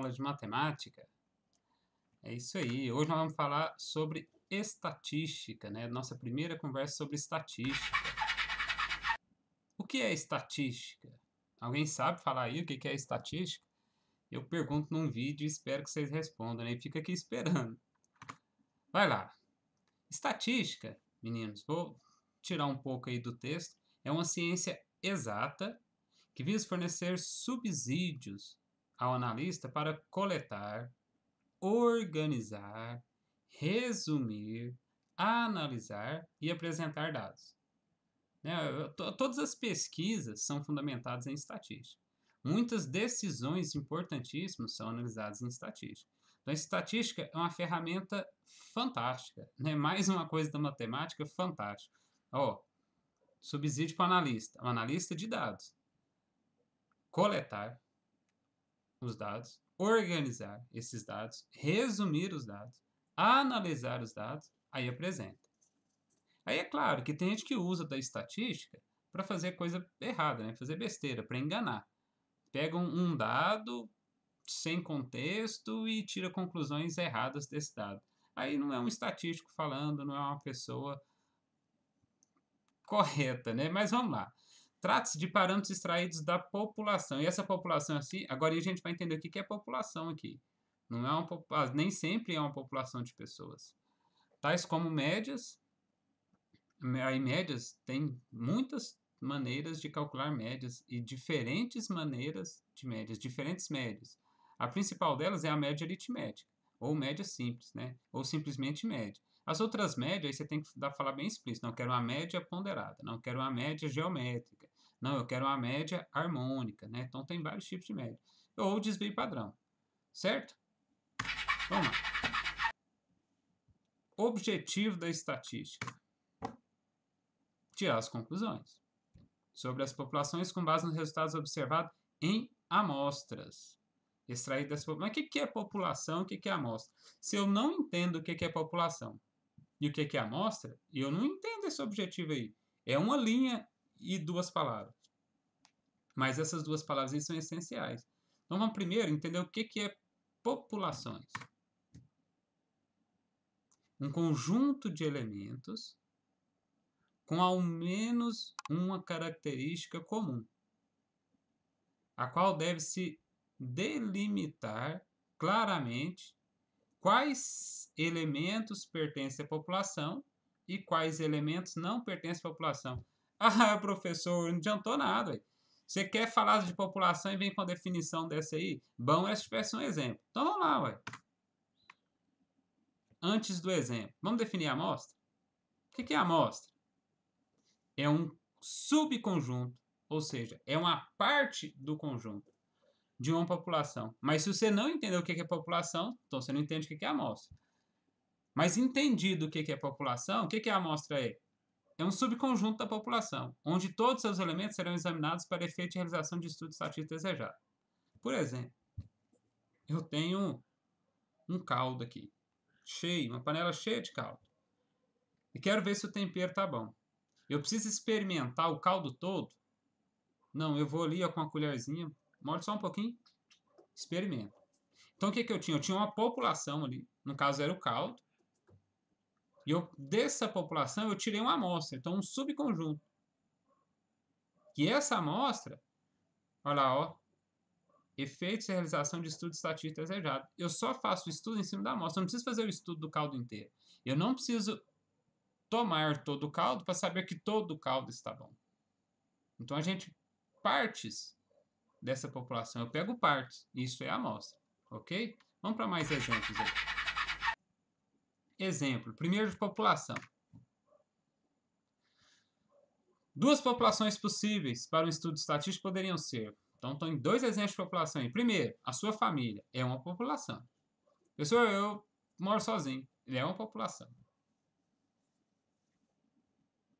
aula de matemática. É isso aí. Hoje nós vamos falar sobre estatística, né? Nossa primeira conversa sobre estatística. O que é estatística? Alguém sabe falar aí o que é estatística? Eu pergunto num vídeo e espero que vocês respondam, né? fica aqui esperando. Vai lá. Estatística, meninos, vou tirar um pouco aí do texto. É uma ciência exata que visa fornecer subsídios ao analista para coletar, organizar, resumir, analisar e apresentar dados. Né? Todas as pesquisas são fundamentadas em estatística. Muitas decisões importantíssimas são analisadas em estatística. Então, a estatística é uma ferramenta fantástica, né? mais uma coisa da matemática fantástica. Ó, subsídio para o analista, um analista de dados. Coletar, os dados, organizar esses dados, resumir os dados, analisar os dados, aí apresenta. Aí é claro que tem gente que usa da estatística para fazer coisa errada, né? fazer besteira, para enganar. Pegam um dado sem contexto e tira conclusões erradas desse dado. Aí não é um estatístico falando, não é uma pessoa correta, né? Mas vamos lá. Trata-se de parâmetros extraídos da população. E essa população assim, agora a gente vai entender o que é população aqui. Não é uma, ah, nem sempre é uma população de pessoas. Tais como médias, aí médias tem muitas maneiras de calcular médias e diferentes maneiras de médias, diferentes médias. A principal delas é a média aritmética, ou média simples, né? ou simplesmente média. As outras médias, aí você tem que dar, falar bem explícito. Não quero uma média ponderada, não quero uma média geométrica, não, eu quero uma média harmônica, né? Então tem vários tipos de média. Ou desvio padrão, certo? Vamos lá. Objetivo da estatística. Tirar as conclusões sobre as populações com base nos resultados observados em amostras extraídas. Mas o que é população? O que é amostra? Se eu não entendo o que é população e o que é amostra, eu não entendo esse objetivo aí. É uma linha e duas palavras. Mas essas duas palavras são essenciais. Então vamos primeiro entender o que, que é populações. Um conjunto de elementos com ao menos uma característica comum, a qual deve-se delimitar claramente quais elementos pertencem à população e quais elementos não pertencem à população. Ah, professor, não adiantou nada. Véio. Você quer falar de população e vem com a definição dessa aí? Bom essa é um exemplo. Então vamos lá, ué. Antes do exemplo, vamos definir a amostra? O que é a amostra? É um subconjunto, ou seja, é uma parte do conjunto de uma população. Mas se você não entender o que é população, então você não entende o que é amostra. Mas entendido o que é população, o que é amostra é? é um subconjunto da população, onde todos seus elementos serão examinados para efeito de realização de estudo estatístico desejado. Por exemplo, eu tenho um caldo aqui, cheio, uma panela cheia de caldo. E quero ver se o tempero está bom. Eu preciso experimentar o caldo todo? Não, eu vou ali ó, com uma colherzinha, molho só um pouquinho, experimento. Então o que, que eu tinha? Eu tinha uma população ali, no caso era o caldo, e eu, dessa população eu tirei uma amostra, então um subconjunto. E essa amostra, olha lá, ó, efeitos e realização de estudo estatístico desejado. Eu só faço o estudo em cima da amostra, eu não preciso fazer o estudo do caldo inteiro. Eu não preciso tomar todo o caldo para saber que todo o caldo está bom. Então a gente partes dessa população, eu pego partes, isso é a amostra, ok? Vamos para mais exemplos aqui. Exemplo, primeiro de população. Duas populações possíveis para um estudo estatístico poderiam ser. Então, estão em dois exemplos de população. Aí. Primeiro, a sua família é uma população. Pessoal, eu moro sozinho. Ele é uma população.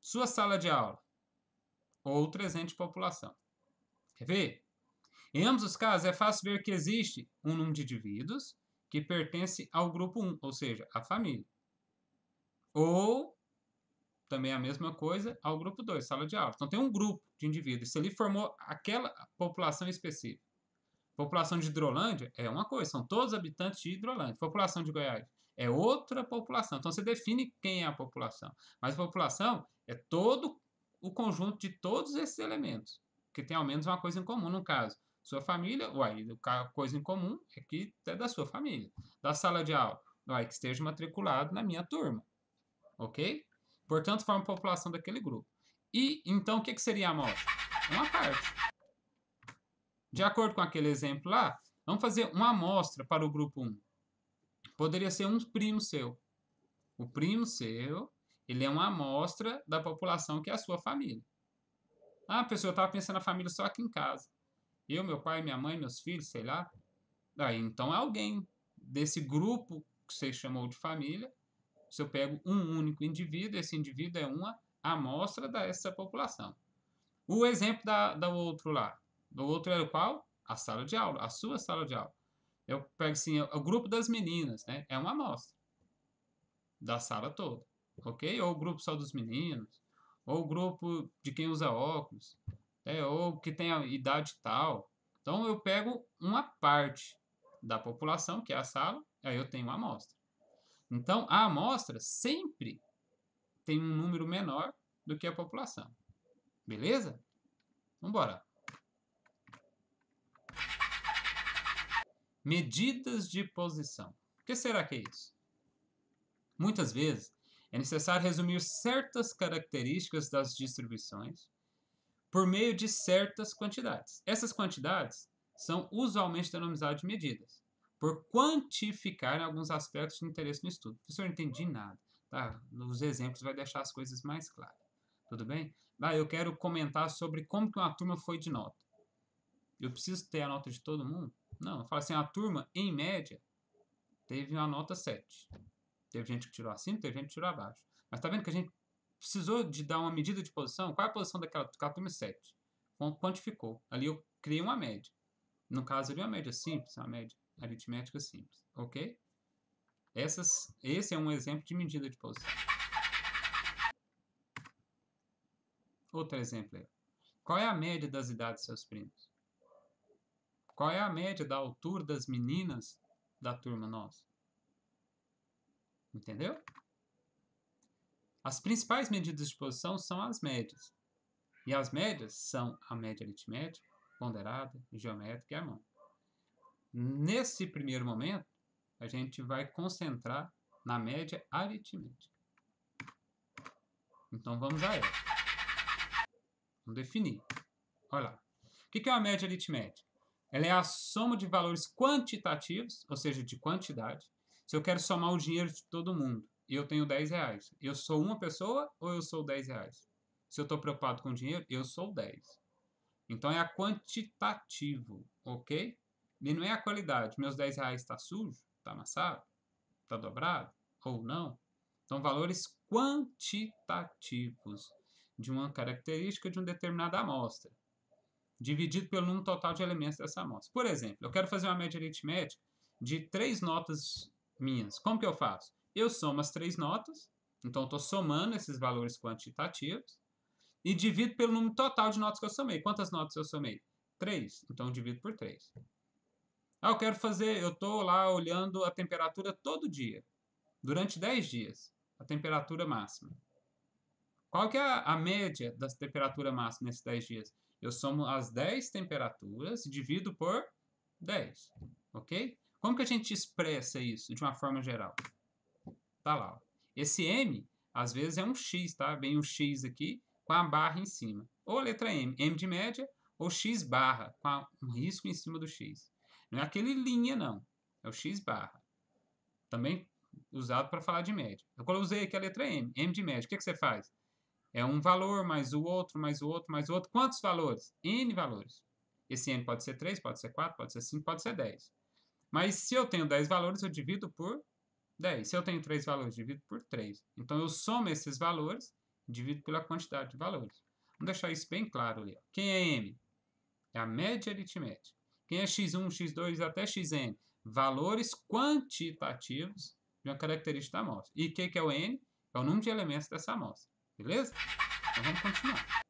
Sua sala de aula. Outro exemplo de população. Quer ver? Em ambos os casos, é fácil ver que existe um número de indivíduos que pertence ao grupo 1, ou seja, a família. Ou também a mesma coisa ao grupo 2, sala de aula. Então tem um grupo de indivíduos. Se ele formou aquela população específica. População de Hidrolândia é uma coisa, são todos habitantes de Hidrolândia. População de Goiás é outra população. Então você define quem é a população. Mas a população é todo o conjunto de todos esses elementos, que tem ao menos uma coisa em comum no caso. Sua família, uai, coisa em comum é que é da sua família. Da sala de aula, uai, que esteja matriculado na minha turma. Ok? Portanto, forma a população daquele grupo. E, então, o que, que seria a amostra? É uma parte. De acordo com aquele exemplo lá, vamos fazer uma amostra para o grupo 1. Poderia ser um primo seu. O primo seu, ele é uma amostra da população que é a sua família. Ah, pessoal, eu estava pensando na família só aqui em casa. Eu, meu pai, minha mãe, meus filhos, sei lá. Daí então é alguém desse grupo que você chamou de família. Se eu pego um único indivíduo, esse indivíduo é uma amostra dessa população. O exemplo da, do outro lá. Do outro era qual? A sala de aula, a sua sala de aula. Eu pego assim, o grupo das meninas, né? É uma amostra da sala toda, ok? Ou o grupo só dos meninos, ou o grupo de quem usa óculos é, ou que tem a idade tal. Então eu pego uma parte da população, que é a sala, aí eu tenho uma amostra. Então a amostra sempre tem um número menor do que a população. Beleza? Vamos embora. Medidas de posição. O que será que é isso? Muitas vezes é necessário resumir certas características das distribuições por meio de certas quantidades. Essas quantidades são usualmente denominadas de medidas, por quantificar alguns aspectos de interesse no estudo. Professor, não entendi nada. Tá? Nos exemplos vai deixar as coisas mais claras. Tudo bem? Ah, eu quero comentar sobre como que uma turma foi de nota. Eu preciso ter a nota de todo mundo? Não, eu falo assim, a turma, em média, teve uma nota 7. Teve gente que tirou acima, teve gente que tirou abaixo. Mas tá vendo que a gente precisou de dar uma medida de posição, qual é a posição daquela daquela turma 7? Quantificou. Ali eu criei uma média. No caso ali é uma média simples, uma média aritmética simples, ok? Essas, esse é um exemplo de medida de posição. Outro exemplo aí. qual é a média das idades dos seus primos? Qual é a média da altura das meninas da turma nossa? Entendeu? As principais medidas de posição são as médias. E as médias são a média aritmética, ponderada, geométrica e a mão. Nesse primeiro momento, a gente vai concentrar na média aritmética. Então vamos a ela. Vamos definir. Olha lá. O que é uma média aritmética? Ela é a soma de valores quantitativos, ou seja, de quantidade. Se eu quero somar o dinheiro de todo mundo, e eu tenho 10 reais. Eu sou uma pessoa ou eu sou 10 reais? Se eu estou preocupado com dinheiro, eu sou 10. Então é a quantitativo, ok? E não é a qualidade. Meus 10 reais está sujo, está amassado, está dobrado ou não. São então, valores quantitativos de uma característica de uma determinada amostra, dividido pelo número total de elementos dessa amostra. Por exemplo, eu quero fazer uma média aritmética de três notas minhas. Como que eu faço? eu somo as três notas, então estou somando esses valores quantitativos, e divido pelo número total de notas que eu somei. Quantas notas eu somei? Três, então divido por três. Ah, eu quero fazer, eu estou lá olhando a temperatura todo dia, durante dez dias, a temperatura máxima. Qual que é a, a média da temperatura máxima nesses 10 dias? Eu somo as 10 temperaturas e divido por 10, ok? Como que a gente expressa isso de uma forma geral? Tá lá. Esse M, às vezes, é um X, tá? Vem um X aqui com a barra em cima. Ou a letra M, M de média, ou X barra, com a, um risco em cima do X. Não é aquele linha, não. É o X barra. Também usado para falar de média. Eu usei aqui a letra M, M de média. O que, que você faz? É um valor, mais o outro, mais o outro, mais o outro. Quantos valores? N valores. Esse N pode ser 3, pode ser 4, pode ser 5, pode ser 10. Mas se eu tenho 10 valores, eu divido por 10. Se eu tenho três valores, divido por 3. Então, eu somo esses valores, divido pela quantidade de valores. Vamos deixar isso bem claro ali. Ó. Quem é M? É a média aritmética. Quem é x1, x2 até xn? Valores quantitativos de uma característica da amostra. E o que, que é o N? É o número de elementos dessa amostra. Beleza? Então, vamos continuar.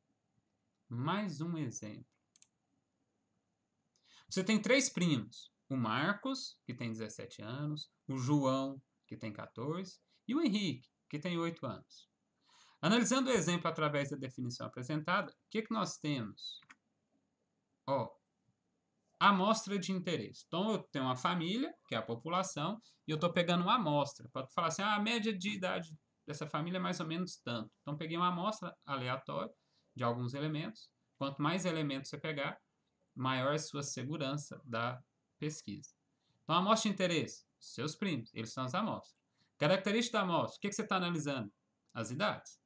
Mais um exemplo. Você tem três primos. O Marcos, que tem 17 anos, o João, que tem 14, e o Henrique, que tem 8 anos. Analisando o exemplo através da definição apresentada, o que, é que nós temos? Ó, amostra de interesse. Então, eu tenho uma família, que é a população, e eu estou pegando uma amostra. Para falar assim, ah, a média de idade dessa família é mais ou menos tanto. Então, peguei uma amostra aleatória de alguns elementos. Quanto mais elementos você pegar, maior é a sua segurança da pesquisa. Então, a amostra de interesse seus primos, eles são as amostras. Característica da amostra, o que, que você está analisando? As idades.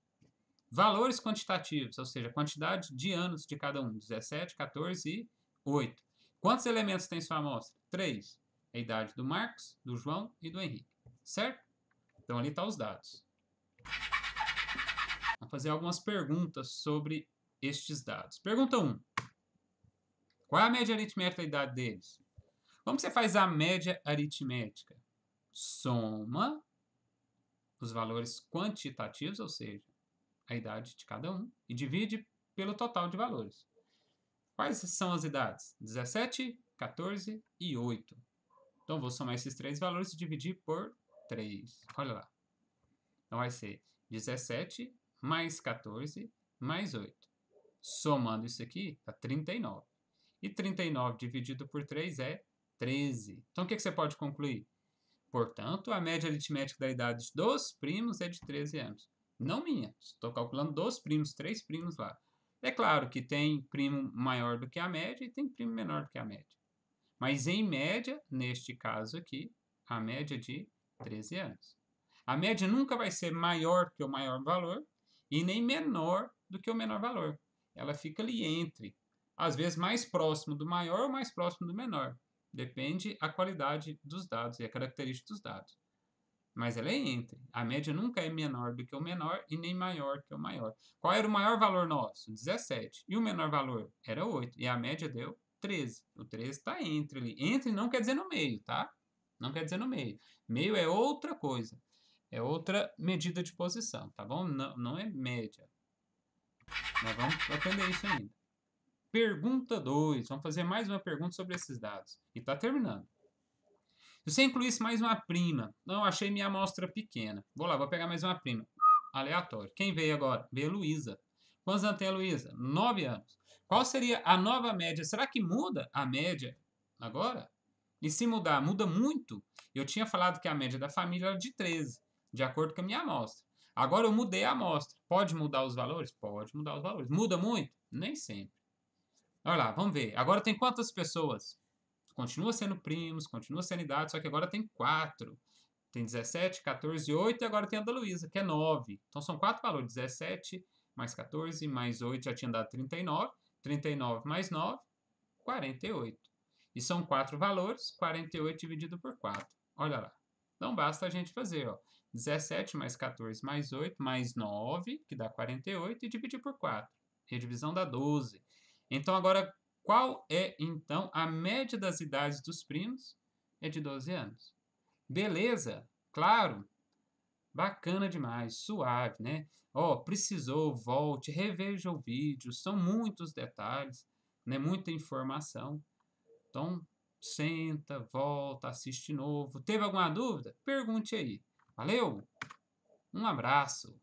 Valores quantitativos, ou seja, quantidade de anos de cada um, 17, 14 e 8. Quantos elementos tem sua amostra? 3. É a idade do Marcos, do João e do Henrique. Certo? Então ali estão tá os dados. Vamos fazer algumas perguntas sobre estes dados. Pergunta 1. Qual é a média aritmética da idade deles? Como você faz a média aritmética? Soma os valores quantitativos, ou seja, a idade de cada um, e divide pelo total de valores. Quais são as idades? 17, 14 e 8. Então, vou somar esses três valores e dividir por 3. Olha lá. Então, vai ser 17 mais 14 mais 8. Somando isso aqui, dá 39. E 39 dividido por 3 é 13. Então, o que, que você pode concluir? Portanto, a média aritmética da idade dos primos é de 13 anos. Não minha. Estou calculando dos primos, três primos lá. É claro que tem primo maior do que a média e tem primo menor do que a média. Mas, em média, neste caso aqui, a média de 13 anos. A média nunca vai ser maior que o maior valor e nem menor do que o menor valor. Ela fica ali entre, às vezes mais próximo do maior ou mais próximo do menor. Depende a qualidade dos dados e a característica dos dados. Mas ela é entre. A média nunca é menor do que o menor e nem maior que o maior. Qual era o maior valor nosso? 17. E o menor valor? Era 8. E a média deu 13. O 13 está entre ali. Entre não quer dizer no meio, tá? Não quer dizer no meio. Meio é outra coisa. É outra medida de posição, tá bom? Não, não é média. Nós vamos aprender isso ainda. Pergunta 2. Vamos fazer mais uma pergunta sobre esses dados. E está terminando. Se você incluísse mais uma prima. Não, achei minha amostra pequena. Vou lá, vou pegar mais uma prima. Aleatório. Quem veio agora? Veio Luísa. Quantos anos tem a Luísa? Nove anos. Qual seria a nova média? Será que muda a média agora? E se mudar, muda muito? Eu tinha falado que a média da família era de 13, de acordo com a minha amostra. Agora eu mudei a amostra. Pode mudar os valores? Pode mudar os valores. Muda muito? Nem sempre. Olha lá, vamos ver. Agora tem quantas pessoas? Continua sendo primos, continua sendo idade, só que agora tem 4. Tem 17, 14, 8 e agora tem a da Luísa, que é 9. Então são quatro valores, 17 mais 14 mais 8 já tinha dado 39, 39 mais 9, 48. E são quatro valores, 48 dividido por 4. Olha lá. Então basta a gente fazer, ó, 17 mais 14 mais 8 mais 9, que dá 48, e dividir por 4. Redivisão dá 12. Então, agora, qual é, então, a média das idades dos primos? É de 12 anos. Beleza, claro, Bacana demais, suave, né? Ó, oh, precisou, volte, reveja o vídeo. São muitos detalhes, né? Muita informação. Então, senta, volta, assiste novo. Teve alguma dúvida? Pergunte aí. Valeu? Um abraço.